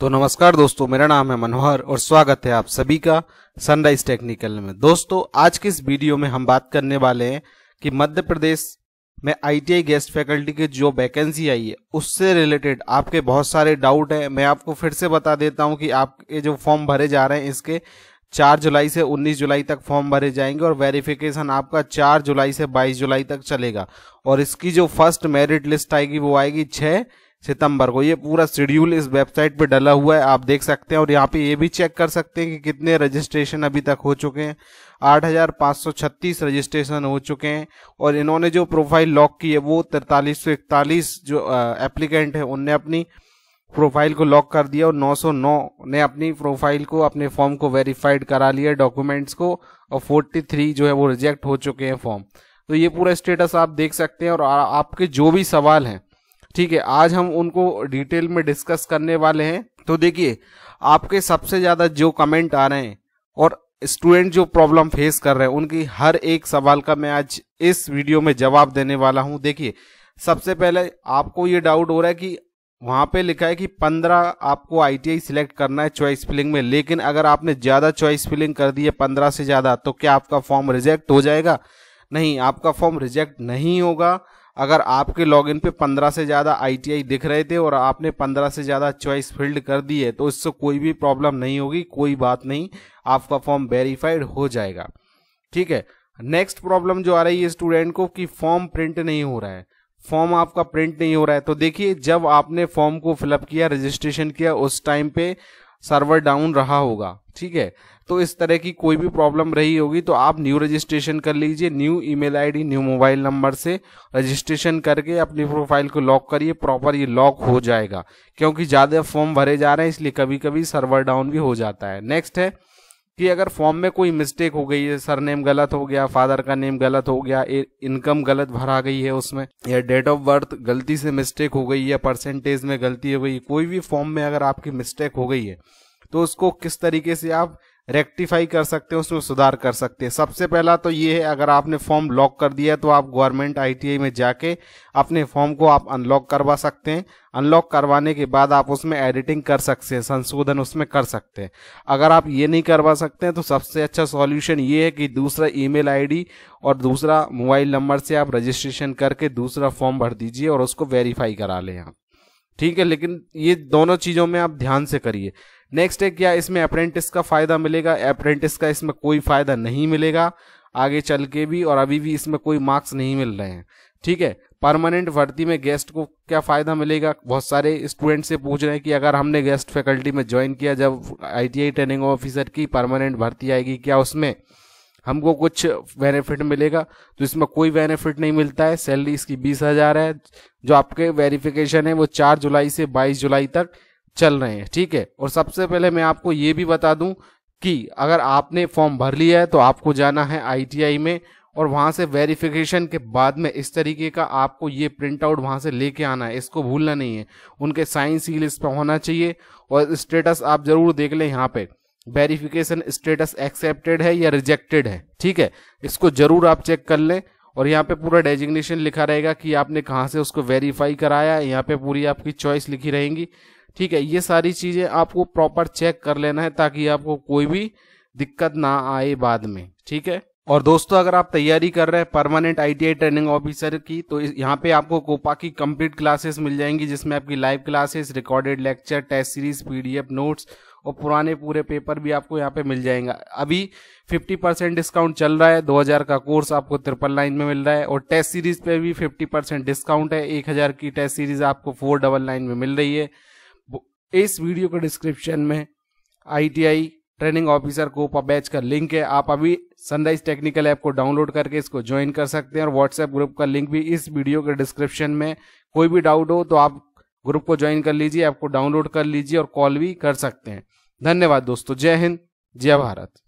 तो नमस्कार दोस्तों मेरा नाम है मनोहर और स्वागत है आप सभी का सनराइज टेक्निकल में दोस्तों आज के इस वीडियो में हम बात करने वाले हैं कि मध्य प्रदेश में आईटीआई गेस्ट फैकल्टी की जो वैकेंसी आई है उससे रिलेटेड आपके बहुत सारे डाउट हैं मैं आपको फिर से बता देता हूं कि आपके जो फॉर्म भरे जा रहे हैं इसके चार जुलाई से उन्नीस जुलाई तक फॉर्म भरे जाएंगे और वेरिफिकेशन आपका चार जुलाई से बाईस जुलाई तक चलेगा और इसकी जो फर्स्ट मेरिट लिस्ट आएगी वो आएगी छः सितंबर को ये पूरा शेड्यूल इस वेबसाइट पे डला हुआ है आप देख सकते हैं और यहाँ पे ये भी चेक कर सकते हैं कि कितने रजिस्ट्रेशन अभी तक हो चुके हैं 8,536 रजिस्ट्रेशन हो चुके हैं और इन्होंने जो प्रोफाइल लॉक की है वो तिरतालीस सौ इकतालीस जो एप्लीकेंट है उनने अपनी प्रोफाइल को लॉक कर दिया और 909 ने अपनी प्रोफाइल को अपने फॉर्म को वेरीफाइड करा लिया डॉक्यूमेंट्स को और 43 जो है वो रिजेक्ट हो चुके हैं फॉर्म तो ये पूरा स्टेटस आप देख सकते हैं और आपके जो भी सवाल हैं ठीक है आज हम उनको डिटेल में डिस्कस करने वाले हैं तो देखिए आपके सबसे ज़्यादा जो कमेंट आ रहे हैं और स्टूडेंट जो प्रॉब्लम फेस कर रहे हैं उनकी हर एक सवाल का मैं आज इस वीडियो में जवाब देने वाला हूं देखिए सबसे पहले आपको ये डाउट हो रहा है कि वहां पे लिखा है कि 15 आपको आईटीआई सिलेक्ट करना है चॉइस फिलिंग में लेकिन अगर आपने ज़्यादा चॉइस फिलिंग कर दी है पंद्रह से ज़्यादा तो क्या आपका फॉर्म रिजेक्ट हो जाएगा नहीं आपका फॉर्म रिजेक्ट नहीं होगा अगर आपके लॉगिन पे 15 से ज़्यादा आईटीआई दिख रहे थे और आपने 15 से ज़्यादा चॉइस फील्ड कर दी है तो इससे कोई भी प्रॉब्लम नहीं होगी कोई बात नहीं आपका फॉर्म वेरीफाइड हो जाएगा ठीक है नेक्स्ट प्रॉब्लम जो आ रही है स्टूडेंट को कि फॉर्म प्रिंट नहीं हो रहा है फॉर्म आपका प्रिंट नहीं हो रहा है तो देखिए जब आपने फॉर्म को फिलअप किया रजिस्ट्रेशन किया उस टाइम पे सर्वर डाउन रहा होगा ठीक है तो इस तरह की कोई भी प्रॉब्लम रही होगी तो आप न्यू रजिस्ट्रेशन कर लीजिए new email ID new mobile number से रजिस्ट्रेशन करके अपनी प्रोफाइल को लॉक करिए प्रॉपर ये लॉक हो जाएगा क्योंकि ज़्यादा फॉर्म भरे जा रहे हैं इसलिए कभी कभी सर्वर डाउन भी हो जाता है नेक्स्ट है कि अगर फॉर्म में कोई मिस्टेक हो गई है सर नेम गलत हो गया फादर का नेम गलत हो गया इनकम गलत भरा गई है उसमें या डेट ऑफ बर्थ गलती से मिस्टेक हो गई या परसेंटेज में गलती हो गई कोई भी फॉर्म में अगर आपकी मिस्टेक हो गई है तो उसको किस तरीके से आप रेक्टिफाई कर सकते हैं उसमें सुधार कर सकते हैं सबसे पहला तो ये है अगर आपने फॉर्म लॉक कर दिया है तो आप गवर्नमेंट आईटीआई में जाके अपने फॉर्म को आप अनलॉक करवा सकते हैं अनलॉक करवाने के बाद आप उसमें एडिटिंग कर सकते हैं संशोधन उसमें कर सकते हैं अगर आप ये नहीं करवा सकते हैं तो सबसे अच्छा सॉल्यूशन ये है कि दूसरा ईमेल आईडी और दूसरा मोबाइल नंबर से आप रजिस्ट्रेशन करके दूसरा फॉर्म भर दीजिए और उसको वेरीफाई करा लें आप ठीक है लेकिन ये दोनों चीजों में आप ध्यान से करिए नेक्स्ट है क्या इसमें अप्रेंटिस का फायदा मिलेगा अप्रेंटिस का इसमें कोई फायदा नहीं मिलेगा आगे चल के भी और अभी भी इसमें कोई मार्क्स नहीं मिल रहे हैं ठीक है परमानेंट भर्ती में गेस्ट को क्या फ़ायदा मिलेगा बहुत सारे स्टूडेंट से पूछ रहे हैं कि अगर हमने गेस्ट फैकल्टी में ज्वाइन किया जब आईटीआई ट्रेनिंग ऑफिसर की परमानेंट भर्ती आएगी क्या उसमें हमको कुछ बेनिफिट मिलेगा तो इसमें कोई बेनिफिट नहीं मिलता है सैलरी इसकी बीस हजार है जो आपके वेरिफिकेशन है वो चार जुलाई से बाईस जुलाई तक चल रहे हैं ठीक है और सबसे पहले मैं आपको ये भी बता दूं कि अगर आपने फॉर्म भर लिया है तो आपको जाना है आईटीआई में और वहां से वेरिफिकेशन के बाद में इस तरीके का आपको ये प्रिंट आउट वहां से लेके आना है इसको भूलना नहीं है उनके साइन सील इस पर होना चाहिए और स्टेटस आप जरूर देख लें यहाँ पे वेरिफिकेशन स्टेटस एक्सेप्टेड है या रिजेक्टेड है ठीक है इसको जरूर आप चेक कर लें और यहाँ पे पूरा डेजिग्नेशन लिखा रहेगा कि आपने कहाँ से उसको वेरीफाई कराया यहाँ पे पूरी आपकी चॉइस लिखी रहेगी ठीक है ये सारी चीज़ें आपको प्रॉपर चेक कर लेना है ताकि आपको कोई भी दिक्कत ना आए बाद में ठीक है और दोस्तों अगर आप तैयारी कर रहे हैं परमानेंट आईटीआई ट्रेनिंग ऑफिसर की तो यहाँ पे आपको कोपा की कंप्लीट क्लासेस मिल जाएंगी जिसमें आपकी live classes recorded lecture test series PDF notes और पुराने पूरे पेपर भी आपको यहाँ पे मिल जाएगा अभी 50 परसेंट डिस्काउंट चल रहा है 2000 का कोर्स आपको ट्रिपल लाइन में मिल रहा है और टेस्ट सीरीज पे भी फिफ्टी परसेंट डिस्काउंट है एक की टेस्ट सीरीज आपको फोर डबल नाइन में मिल रही है इस वीडियो के डिस्क्रिप्शन में आई ट्रेनिंग ऑफिसर को बैच का लिंक है आप अभी सनराइज टेक्निकल ऐप को डाउनलोड करके इसको ज्वाइन कर सकते हैं और व्हाट्सएप ग्रुप का लिंक भी इस वीडियो के डिस्क्रिप्शन में कोई भी डाउट हो तो आप ग्रुप को ज्वाइन कर लीजिए ऐप को डाउनलोड कर लीजिए और कॉल भी कर सकते हैं धन्यवाद दोस्तों जय हिंद जय भारत